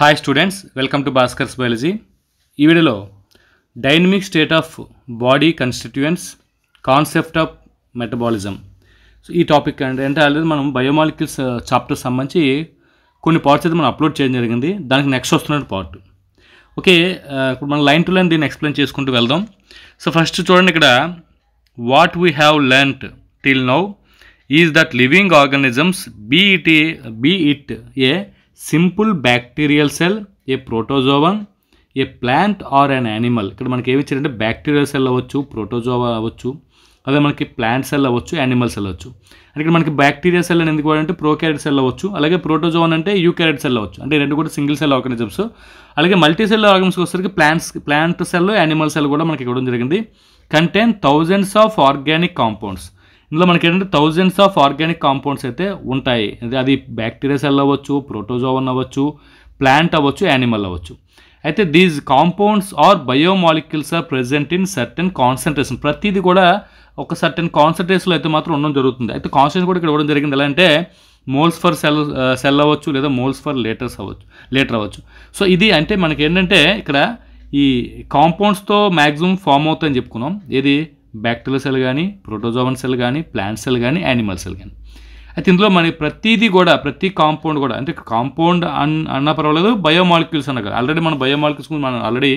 Hi students welcome to Bhaskar's biology ఈ వీడియోలో dynamic state of body constituents concept of metabolism so ఈ topic అంటే అంటే ఆల్రెడీ మనం బయోమాలిక్యూల్స్ చాప్టర్ uh, సంబంధించి కొన్ని పార్ట్స్ అయితే మనం అప్లోడ్ చేయడం జరిగింది దానికి నెక్స్ట్ వస్తున్న పార్ట్ ఓకే ఇప్పుడు మనం లైన్ టు లైన్ దీన్ని ఎక్స్ప్లెయిన్ చేసుకుంటూ వెళ్దాం సో ఫస్ట్ చూడండి ఇక్కడ what we have learnt till now is that living organisms be it be it a simple bacterial cell a protozoan a plant or an animal ఇక్కడ మనకి ఏవి ఇచ్చారంటే bacterial cell అవ్వచ్చు ప్రోటోజోవా అవ్వచ్చు అదే మనకి ప్లాంట్ సెల్ అవ్వచ్చు యానిమల్ సెల్ అవ్వచ్చు అంటే ఇక్కడ మనకి బ్యాక్టీరియా సెల్ అని ఎందుకు వాడంటే ప్రోక్యారెట్ సెల్ అవ్వచ్చు అలాగే ప్రోటోజోన్ అంటే యూక్యారెట్ సెల్ అవ్వచ్చు అంటే రెండు కూడా సింగిల్ సెల్ ఆర్గానిజమ్స్ అలాగే మల్టీ సెల్ ఆర్గానిజమ్స్కి వచ్చేసరికి plants plant cell animal cell కూడా మనకి ఇవ్వడం జరిగింది contain thousands of organic compounds ఇందులో మనకి ఏంటంటే థౌజండ్స్ ఆఫ్ ఆర్గానిక్ కాంపౌండ్స్ అయితే ఉంటాయి అది బ్యాక్టీరియా సెల్ అవ్వచ్చు ప్రోటోజోవన్ అవ్వచ్చు ప్లాంట్ అవ్వచ్చు యానిమల్ అవ్వచ్చు అయితే these compounds or biomolecules are present in certain concentration ప్రతిదీ కూడా ఒక సర్టెన్ కాన్సన్ట్రేషన్లో అయితే మాత్రం ఉండడం జరుగుతుంది అయితే కాన్సన్ట్రేషన్ కూడా ఇక్కడ ఇవ్వడం జరిగింది ఎలా అంటే మోల్స్ ఫర్ సెల్ సెల్ అవ్వచ్చు లేదా మోల్స్ ఫర్ లేటర్స్ అవ్వచ్చు లేటర్ అవ్వచ్చు సో ఇది అంటే మనకి ఏంటంటే ఇక్కడ ఈ కాంపౌండ్స్తో మ్యాక్సిమం ఫామ్ అవుతాయని చెప్పుకున్నాం ఇది బ్యాక్టీరియల్ సెల్ కానీ ప్రోటోజోవన్ సెల్ కానీ ప్లాంట్ సెల్ కానీ యానిమల్ సెల్ కానీ అయితే ఇందులో మనకి ప్రతిదీ కూడా ప్రతి కాంపౌండ్ కూడా అంటే కాంపౌండ్ అన్ అన్న పర్వాలేదు బయోమాలిక్యూల్స్ అన్న ఆల్రెడీ మన బయోమాలిక్యూల్స్ మనం ఆల్రెడీ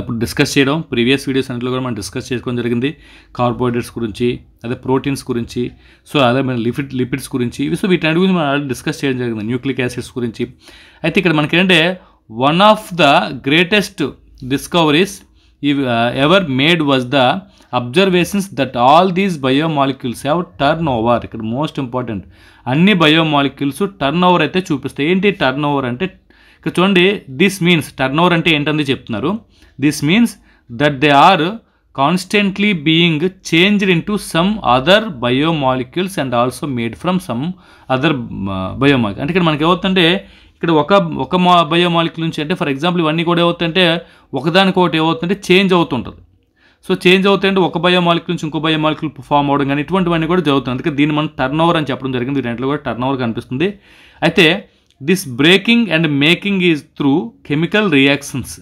ఇప్పుడు డిస్కస్ చేయడం ప్రీవియస్ వీడియోస్ అన్నింటిలో కూడా మనం డిస్కస్ చేసుకోవడం జరిగింది కార్బోహైడ్రేట్స్ గురించి అదే ప్రోటీన్స్ గురించి సో అదే మన లిపిడ్ లిపిడ్స్ గురించి ఇవి సో వీటి గురించి మనం ఆల్రెడీ డిస్కస్ చేయడం జరిగింది న్యూక్లిక్ యాసిడ్స్ గురించి అయితే ఇక్కడ మనకి ఏంటంటే one of the greatest discoveries ever made was the observations that all these biomolecules have turn over ఇక్కడ మోస్ట్ ఇంపార్టెంట్ అన్ని బయోమాలిక్యూల్స్ టర్న్ ఓవర్ అయితే చూపిస్తాయి ఏంటి టర్న్ ఓవర్ అంటే ఇక్కడ చూడండి దిస్ మీన్స్ టర్న్ ఓవర్ అంటే ఏంటంది చెప్తున్నారు this means that they are constantly being changed into some other biomolecules and also made from some other biomolecule అంటే ఇక్కడ మనకి ఏమవుతుందంటే ఇక్కడ ఒక ఒక మా బయోమాలిక్యూల్ నుంచి అంటే ఫర్ ఎగ్జాంపుల్ ఇవన్నీ కూడా ఏమవుతుందంటే ఒకదానికొకటి ఏమవుతుందంటే చేంజ్ అవుతుంటుంది సో చేంజ్ అవుతుంటే ఒక బయోమాలిక్యూల్ నుంచి ఇంకో బయోమాలిక్యూల్ ఫామ్ అవడం కానీ ఇటువంటివన్నీ కూడా జరుగుతుంది అందుకే దీన్ని మనం టర్న్ ఓవర్ అని చెప్పడం జరిగింది రెంట్లో కూడా టర్న్ ఓవర్ కనిపిస్తుంది అయితే this breaking and making is through chemical reactions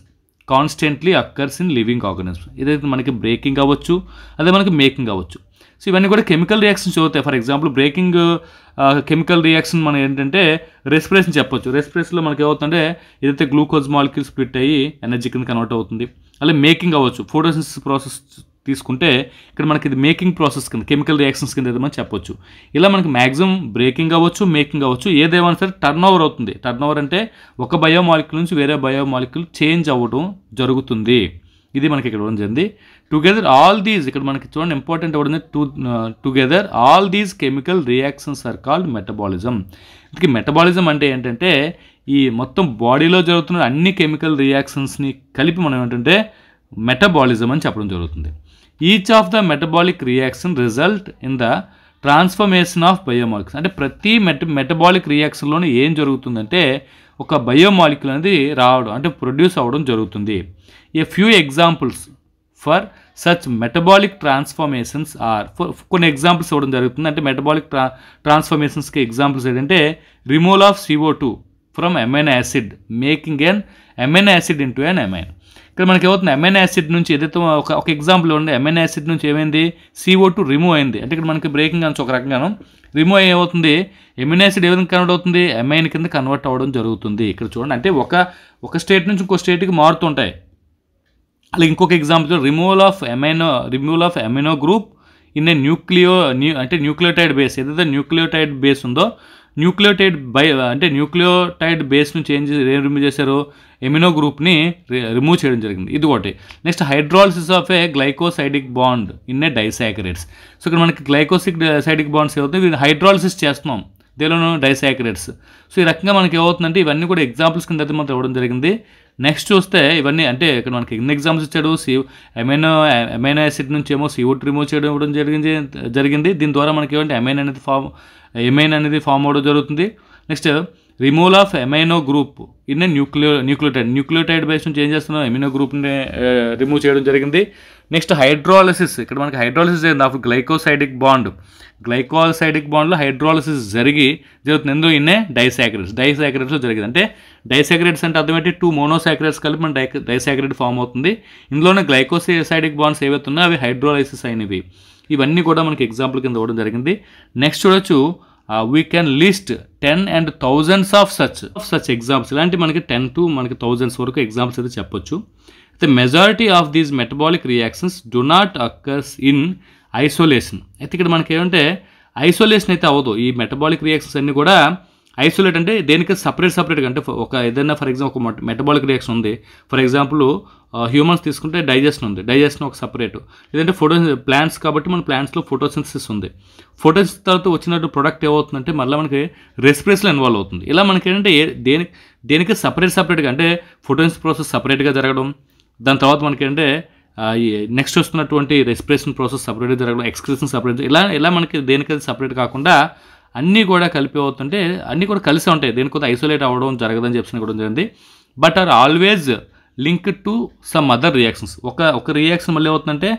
constantly occurs in living organism ఇదైతే మనకి బ్రేకింగ్ అవ్వచ్చు అదే మనకి మేకింగ్ అవ్వచ్చు సో ఇవన్నీ కూడా కెమికల్ రియాక్షన్ చదువుతాయి for example breaking chemical reaction మనం ఏంటంటే రెస్పిరేషన్ చెప్పొచ్చు రెస్పిరేషన్లో మనకి ఏమవుతుందంటే ఏదైతే గ్లూకోజ్ మాలిక్యూల్ స్ప్లిట్ అయ్యి ఎనర్జీ కింద కన్వర్ట్ అవుతుంది అలాగే మేకింగ్ అవ్వచ్చు ఫోటోసిన్సిస్ ప్రాసెస్ తీసుకుంటే ఇక్కడ మనకి ఇది మేకింగ్ ప్రాసెస్ కింద కెమికల్ రియాక్షన్స్ కింద ఏదైనా చెప్పొచ్చు ఇలా మనకి మ్యాక్సిమం బ్రేకింగ్ అవ్వచ్చు మేకింగ్ అవ్వచ్చు ఏదేమైనా సరే టర్న్ ఓవర్ అవుతుంది టర్న్ ఓవర్ అంటే ఒక మాలిక్యూల్ నుంచి వేరే మాలిక్యూల్ చేంజ్ అవ్వడం జరుగుతుంది ఇది మనకి ఇక్కడ ఉంది టుగెదర్ ఆల్ దీస్ ఇక్కడ మనకి చూడండి ఇంపార్టెంట్ ఇవ్వడం to together all these chemical reactions are called metabolism ఇంతకీ మెటబాలిజం అంటే ఏంటంటే ఈ మొత్తం బాడీలో జరుగుతున్న అన్ని కెమికల్ రియాక్షన్స్ని కలిపి మనం ఏంటంటే మెటబాలిజం అని చెప్పడం జరుగుతుంది each of the metabolic reaction result in the transformation of biomolecules అంటే ప్రతి మెట మెటబాలిక్ రియాక్షన్లోనే ఏం జరుగుతుందంటే ఒక బయోమాలిక్యూల్ అనేది రావడం అంటే ప్రొడ్యూస్ అవ్వడం జరుగుతుంది a few examples for such metabolic transformations are కొన్ని ఎగ్జాంపుల్స్ ఇవ్వడం జరుగుతుంది అంటే మెటబాలిక్ ట్రా ట్రాన్స్ఫర్మేషన్స్కి ఎగ్జాంపుల్స్ ఏంటంటే removal of CO two from amino acid making an amino acid into an amine ఇక్కడ మనకి ఏమవుతుంది ఎమ్ఎన్ యాసిడ్ నుంచి ఏదైతే ఒక ఒక ఎగ్జాంపుల్ ఉంది ఎమ్ఎన్ యాసిడ్ నుంచి ఏమైంది సిఓ టూ రిమూవ్ అయింది అంటే ఇక్కడ మనకి బ్రేకింగ్ అని ఒక రకంగాను రిమూవ్ అవుతుంది ఎమ్ఎన్ యాసిడ్ ఏ విధంగా కన్వర్ట్ అవుతుంది ఎమ్ఐన్ కింద కన్వర్ట్ అవ్వడం జరుగుతుంది ఇక్కడ చూడండి అంటే ఒక ఒక స్టేట్ నుంచి ఇంకో స్టేట్కి మారుతుంటాయి అలాగే ఇంకొక example removal of amino removal of amino group in a nucleo న్యూ అంటే న్యూక్లియోటైడ్ బేస్ ఏదైతే న్యూక్లియోటైడ్ బేస్ ఉందో న్యూక్లియోటైడ్ బై అంటే న్యూక్లియోటైడ్ బేస్ను చేంజ్ ఏం రిమూవ్ చేశారు ఎమినో గ్రూప్ని రిమూవ్ చేయడం జరిగింది ఇది ఒకటి next hydrolysis of a glycosidic bond in a disaccharides so ఇక్కడ మనకి గ్లైకోసిక్ సైడిక్ బాండ్స్ ఏమవుతుంది వీటిని హైడ్రాలసిస్ చేస్తున్నాం దేనిలోనూ డైసాకరేట్స్ సో ఈ రకంగా మనకి ఏమవుతుందంటే ఇవన్నీ కూడా ఎగ్జాంపుల్స్ కింద మనం ఇవ్వడం జరిగింది నెక్స్ట్ చూస్తే ఇవన్నీ అంటే ఇక్కడ మనకి ఎన్ని ఎగ్జామ్స్ ఇచ్చాడు సి అమైనో అమైనో యాసిడ్ నుంచి ఏమో సిఓట్ రిమూవ్ చేయడం ఇవ్వడం జరిగింది జరిగింది దీని ద్వారా మనకి ఏమంటే అమైన్ అనేది ఫామ్ ఎమైన్ అనేది ఫామ్ అవడం జరుగుతుంది next remove of amino group in nucleo nucleotide nucleotide base నుంచి ఏం చేస్తున్నాం ఎమినో గ్రూప్ని రిమూవ్ చేయడం జరిగింది నెక్స్ట్ హైడ్రాలసిస్ ఇక్కడ మనకి హైడ్రాలసిస్ జరిగింది ఆఫ్ గ్లైకోసైడిక్ బాండ్ గ్లైకోసైడిక్ బాండ్లో హైడ్రాలసిస్ జరిగి జరుగుతుంది ఎందుకు ఇన్నే డైసాక్రేట్స్ డైసాక్రేట్స్లో జరిగింది అంటే డైసాక్రేట్స్ అంటే అర్థమైతే టూ మోనోసాక్రేట్స్ కలిపి మన డై డైసాక్రేట్ ఫామ్ అవుతుంది ఇందులోనే గ్లైకోసైడిక్ బాండ్స్ ఏవైతే ఉన్నాయో అవి హైడ్రాలసిస్ అయినవి ఇవన్నీ కూడా మనకి ఎగ్జాంపుల్ కింద ఇవ్వడం జరిగింది నెక్స్ట్ చూడొచ్చు we can list ten and thousands of such of such exams ఇలాంటి మనకి టెన్ టు మనకి థౌజండ్స్ వరకు ఎగ్జామ్స్ అయితే చెప్పొచ్చు అయితే majority of these metabolic reactions do not occurs in isolation అయితే ఇక్కడ మనకి ఏమంటే ఐసోలేషన్ అయితే అవ్వదు ఈ మెటబాలిక్ రియాక్షన్స్ అన్నీ కూడా ఐసోలేట్ అంటే దేనికి సపరేట్ సపరేట్గా అంటే ఒక ఏదైనా ఫర్ ఎగ్జాంపుల్ ఒక మెటబాలిక్ రియాక్షన్ ఉంది ఫర్ ఎగ్జాంపుల్ హ్యూమన్స్ తీసుకుంటే డైజెషన్ ఉంది డైజెషన్ ఒక సపరేట్ లేదంటే ఫోటో ప్లాంట్స్ కాబట్టి మన ప్లాంట్స్లో ఫోటోసిన్సిస్ ఉంది ఫోటోసిన్సిస్ తర్వాత వచ్చినట్టు ప్రోడక్ట్ ఏమవుతుందంటే మళ్ళీ మనకి రెస్పిరేషన్ ఇన్వాల్వ్ అవుతుంది ఇలా మనకి ఏంటంటే దేనికి దేనికి సపరేట్ సపరేట్గా అంటే ఫోటోసిన్స్ ప్రాసెస్ సపరేట్గా జరగడం దాని తర్వాత మనకి ఏంటంటే నెక్స్ట్ వస్తున్నటువంటి రెస్పిరేషన్ ప్రాసెస్ సపరేట్గా జరగడం ఎక్స్క్రేషన్ సపరేట్ ఇలా ఇలా మనకి దేనికైతే సపరేట్ కాకుండా అన్నీ కూడా కలిపి అవుతుంటే అన్నీ కూడా కలిసే ఉంటాయి దీని కొంత ఐసోలేట్ అవ్వడం జరగదని చెప్పి కూడా జరిగింది but are always link to some other reactions ఒక ఒక రియాక్షన్ మళ్ళీ అవుతుందంటే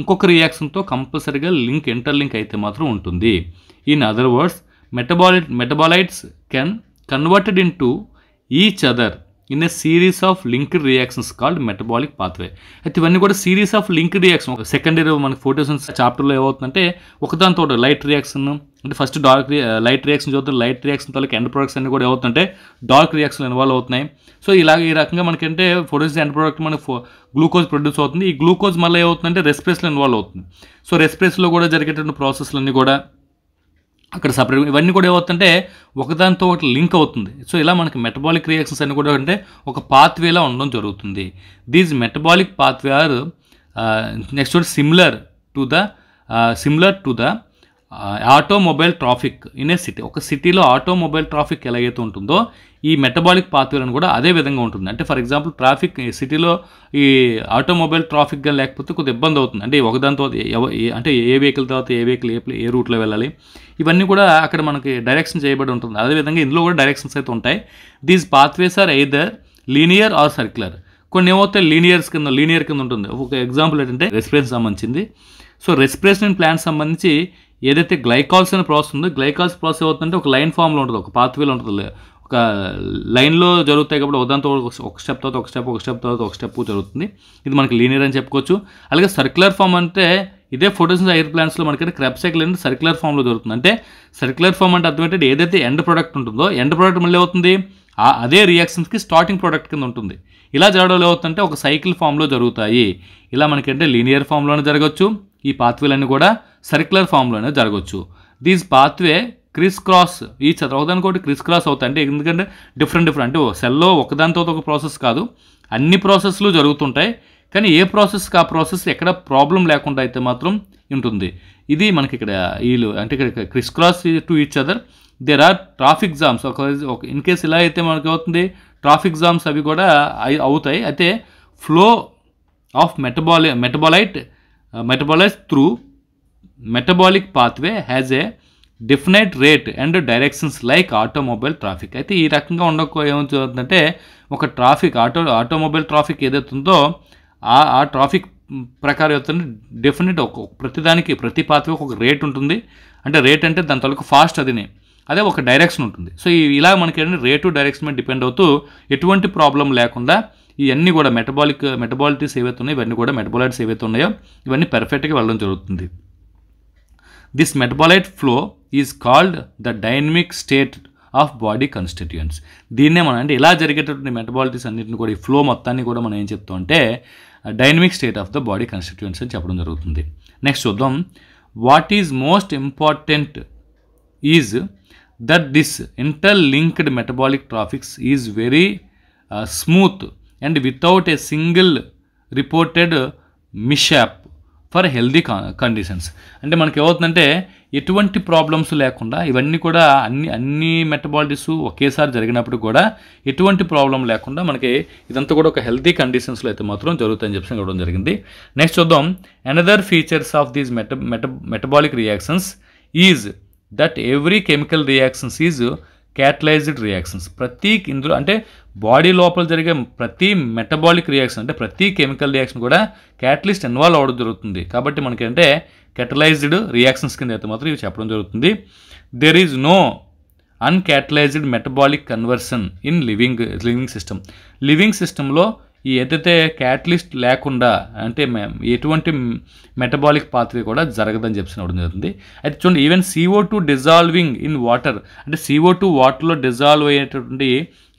ఇంకొక రియాక్షన్తో కంపల్సరీగా లింక్ ఇంటర్లింక్ అయితే మాత్రం ఉంటుంది in other words metabolite metabolites can converted into each other in a series of linked reactions called metabolic pathway అయితే ఇవన్నీ కూడా series of linked reaction secondary మనకి ఫోటోసన్స్ చాప్టర్లో ఏమవుతుందంటే ఒకదానితో లైట్ రియాక్షన్ అంటే ఫస్ట్ డార్క్ లైట్ రియాక్షన్ చదువుతుంది లైట్ రియాక్షన్ తర్వాత ఎండ్ ప్రొడక్ట్స్ అన్ని కూడా ఏమవుతుంటే డార్క్ రియాక్షన్ ఇన్వాల్వ్ అవుతున్నాయి సో ఇలాగ ఈ రకంగా మనకంటే ఫోటోస్ ఎండ్ ప్రొడక్ట్ మనకు గ్లూకోజ్ ప్రొడ్యూస్ అవుతుంది ఈ గ్లూకోజ్ మళ్ళీ ఏమవుతుందంటే రెస్ప్రెస్లో ఇన్వాల్వ్ అవుతుంది సో రెస్ప్రెస్లో కూడా జరిగేటువంటి ప్రాసెస్లన్నీ కూడా అక్కడ సపరేట్ ఇవన్నీ కూడా ఏమవుతుంటే ఒకదానితో ఒకటి లింక్ అవుతుంది సో ఇలా మనకి మెటబాలిక్ రియాక్షన్స్ అన్ని కూడా అంటే ఒక పాత్వేలా ఉండడం జరుగుతుంది these metabolic pathway are next similar to the similar to the automobile traffic in a city ఒక సిటీలో ఆటోమొబైల్ ట్రాఫిక్ ఎలాగైతే ఉంటుందో ఈ మెటబాలిక్ పాత్వేలను కూడా అదే విధంగా ఉంటుంది అంటే ఫర్ ఎగ్జాంపుల్ ట్రాఫిక్ సిటీలో ఈ ఆటోమొబైల్ ట్రాఫిక్గా లేకపోతే కొద్దిగా ఇబ్బంది అవుతుంది అంటే ఒకదాని తర్వాత అంటే ఏ వెహికల్ తర్వాత ఏ వెహికల్ ఏ ఏ రూట్లో వెళ్ళాలి ఇవన్నీ కూడా అక్కడ మనకి డైరెక్షన్ చేయబడి ఉంటుంది అదేవిధంగా ఇందులో కూడా డైరెక్షన్స్ అయితే ఉంటాయి these pathways are either linear or circular కొన్ని ఏమవుతాయి లీనియర్స్ కింద లీనియర్ కింద ఉంటుంది ఒక ఎగ్జాంపుల్ ఏంటంటే రెస్పిరేషన్ సంబంధించింది సో రెస్పిరేషన్ ప్లాన్ సంబంధించి ఏదైతే గ్లైకాల్స్ అనే ప్రాసెస్ ఉందో గ్లైకాల్స్ ప్రాసెస్ అవుతుందంటే ఒక లైన్ ఫామ్లో ఉంటుంది ఒక పాత్వేలో ఉంటుంది ఒక లైన్లో జరుగుతాయి కాబట్టి దాంతో ఒక స్టెప్ తర్వాత ఒక స్టెప్ ఒక స్టెప్ తర్వాత ఒక స్టెప్ జరుగుతుంది ఇది మనకి లీనియర్ అని చెప్పుకోవచ్చు అలాగే సర్క్యులర్ ఫామ్ అంటే ఇదే ఫోటోస్ ఎయిర్ ప్లాంట్స్లో మనకైతే క్రెప్ సైకిల్ అనేది సర్క్యులర్ ఫామ్లో జరుగుతుంది అంటే సర్క్యులర్ ఫామ్ అంటే అర్థం ఏంటంటే ఏదైతే ఎండ్ ప్రోడక్ట్ ఉంటుందో ఎండ్ ప్రోడక్ట్ మళ్ళీ అవుతుంది అదే రియాక్షన్స్కి స్టార్టింగ్ ప్రోడక్ట్ కింద ఉంటుంది ఇలా జరగడం అవుతుంటే ఒక సైకిల్ ఫామ్లో జరుగుతాయి ఇలా మనకంటే లీనియర్ ఫామ్లోనే జరగవచ్చు ఈ పాత్వేలన్నీ కూడా సర్క్యులర్ ఫామ్లోనే జరగవచ్చు దీస్ పాత్వే క్రిస్ క్రాస్ ఈ ఒకటి క్రిస్ క్రాస్ అవుతాయి అంటే ఎందుకంటే డిఫరెంట్ డిఫరెంట్ అంటే సెల్లో ఒకదానితో ఒక ప్రాసెస్ కాదు అన్ని ప్రాసెస్లు జరుగుతుంటాయి కానీ ఏ ప్రాసెస్కి ఆ ప్రాసెస్ ఎక్కడ ప్రాబ్లం లేకుండా అయితే మాత్రం ఉంటుంది ఇది మనకి ఇక్కడ ఈలు అంటే ఇక్కడ criss cross to each other there are traffic jams ఒక ఇన్ కేస్ ఇలా అయితే మనకి అవుతుంది ట్రాఫిక్ జామ్స్ అవి కూడా అవుతాయి అయితే ఫ్లో ఆఫ్ మెటబాలి metabolite metabolise through metabolic pathway has a definite rate and directions like automobile traffic అయితే ఈ రకంగా ఉండకు ఏమవుతుందంటే ఒక ట్రాఫిక్ ఆటో ఆటోమొబైల్ ట్రాఫిక్ ఏదైతే ఉందో ఆ ట్రాఫిక్ ప్రకారం అవుతుంది డెఫినెట్ ఒక ప్రతిదానికి ప్రతి పాత్రకు ఒక రేట్ ఉంటుంది అంటే రేట్ అంటే దాని తాలూకు ఫాస్ట్ అదిని అదే ఒక డైరెక్షన్ ఉంటుంది సో ఇలా మనకి ఏంటంటే రేటు డైరెక్షన్ మీద డిపెండ్ అవుతూ ఎటువంటి ప్రాబ్లం లేకుండా ఇవన్నీ కూడా మెటబాలిక్ మెటబాలిటీస్ ఏవైతే ఉన్నాయో ఇవన్నీ కూడా మెటబాలైట్స్ ఏవైతే ఉన్నాయో ఇవన్నీ పర్ఫెక్ట్గా వెళ్ళడం జరుగుతుంది this metabolite flow is called the dynamic state of body constituents దీన్నే మనం అంటే ఇలా జరిగేటటువంటి మెటబాలిటీస్ అన్నింటిని కూడా ఈ ఫ్లో మొత్తాన్ని కూడా మనం ఏం చెప్తాం అంటే dynamic state of the body constituents అని చెప్పడం జరుగుతుంది నెక్స్ట్ చూద్దాం what is most important is that this interlinked metabolic traffics is very smooth and without a single reported mishap for healthy conditions అంటే మనకి ఏమవుతుందంటే ఎటువంటి ప్రాబ్లమ్స్ లేకుండా ఇవన్నీ కూడా అన్ని అన్ని మెటబాలిటీస్ ఒకేసారి జరిగినప్పుడు కూడా ఎటువంటి ప్రాబ్లం లేకుండా మనకి ఇదంతా కూడా ఒక హెల్తీ కండిషన్స్లో అయితే మాత్రం జరుగుతాయని చెప్పి ఇవ్వడం జరిగింది నెక్స్ట్ చూద్దాం another features of these meta meta metabolic reactions is that every chemical reactions is catalysed reactions ప్రతి ఇందులో అంటే బాడీ లోపల జరిగే ప్రతి మెటబాలిక్ రియాక్షన్ అంటే ప్రతి కెమికల్ రియాక్షన్ కూడా క్యాటలిస్ట్ ఇన్వాల్వ్ అవ్వడం జరుగుతుంది కాబట్టి మనకేంటే క్యాటలైజ్డ్ రియాక్షన్స్ కింద అయితే మాత్రం ఇవి చెప్పడం జరుగుతుంది there is no uncatalysed metabolic conversion in living living system living సిస్టంలో ఈ ఏదైతే క్యాటలిస్ట్ లేకుండా అంటే ఎటువంటి మెటబాలిక్ పాత్ర కూడా జరగదని చెప్పినప్పుడు జరుగుతుంది అయితే చూడండి even C O two dissolving in water అంటే సిఓ టూ వాటర్లో డిజాల్వ్ అయ్యేటటువంటి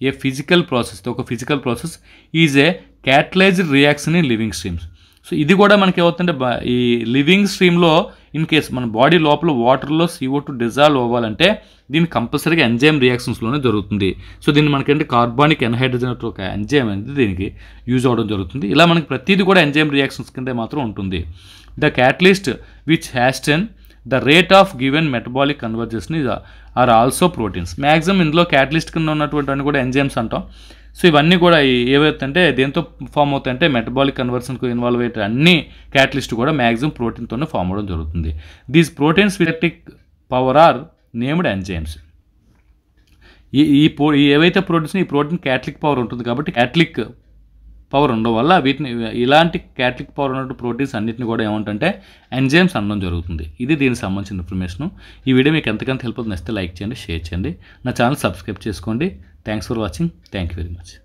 ఏ ఫిజికల్ ప్రాసెస్ ఒక physical process is a catalysed reaction in living streams so ఇది కూడా మనకి ఏమవుతుందంటే ఈ లివింగ్ స్ట్రీమ్లో ఇన్ కేస్ మన బాడీ లోపల వాటర్లో సీఓ టూ డిజాల్వ్ అవ్వాలంటే దీన్ని కంపల్సరీగా ఎంజైమ్ రియాక్షన్స్లోనే జరుగుతుంది సో దీన్ని మనకంటే కార్బానిక్ ఎన్హైడ్రోజన్ ఒక ఎంజైమ్ అనేది దీనికి యూజ్ అవ్వడం జరుగుతుంది ఇలా మనకి ప్రతిదీ కూడా ఎంజైమ్ రియాక్షన్స్ కింద మాత్రం ఉంటుంది the catalyst which hastens the rate of given metabolic కన్వర్జెస్ని ఆర్ ఆల్సో ప్రోటీన్స్ మ్యాక్సిమం ఇందులో క్యాటలిస్ట్ కింద ఉన్నటువంటి అన్ని కూడా ఎంజైమ్స్ అంటాం సో ఇవన్నీ కూడా ఏవైతే దేంతో ఫామ్ అవుతాయంటే మెటబాలిక్ కన్వర్షన్కు ఇన్వాల్వ్ అయ్యే అన్ని క్యాటలిస్ట్ కూడా మ్యాక్సిమం ప్రోటీన్తోనే ఫామ్ అవడం జరుగుతుంది దీస్ ప్రోటీన్స్ విలెక్టిక్ పవర్ ఆర్ నేమ్డ్ ఎంజైమ్స్ ఈ ఈ ప్రో ఏవైతే ప్రోటీన్స్ ఈ ప్రోటీన్ క్యాట్లిక్ పవర్ ఉంటుంది కాబట్టి క్యాట్లిక్ పవర్ ఉండడం వల్ల వీటిని ఇలాంటి క్యాటలిక్ పవర్ ఉన్నటువంటి ప్రోటీన్స్ అన్నింటిని కూడా ఏమంటంటే ఎంజైమ్స్ అనడం జరుగుతుంది ఇది దీనికి సంబంధించిన ఇన్ఫర్మేషన్ ఈ వీడియో మీకు ఎంతకంత హెల్ప్ అవుతుంది నచ్చితే లైక్ చేయండి షేర్ చేయండి నా ఛానల్ సబ్స్క్రైబ్ చేసుకోండి Thanks for watching. Thank you very much.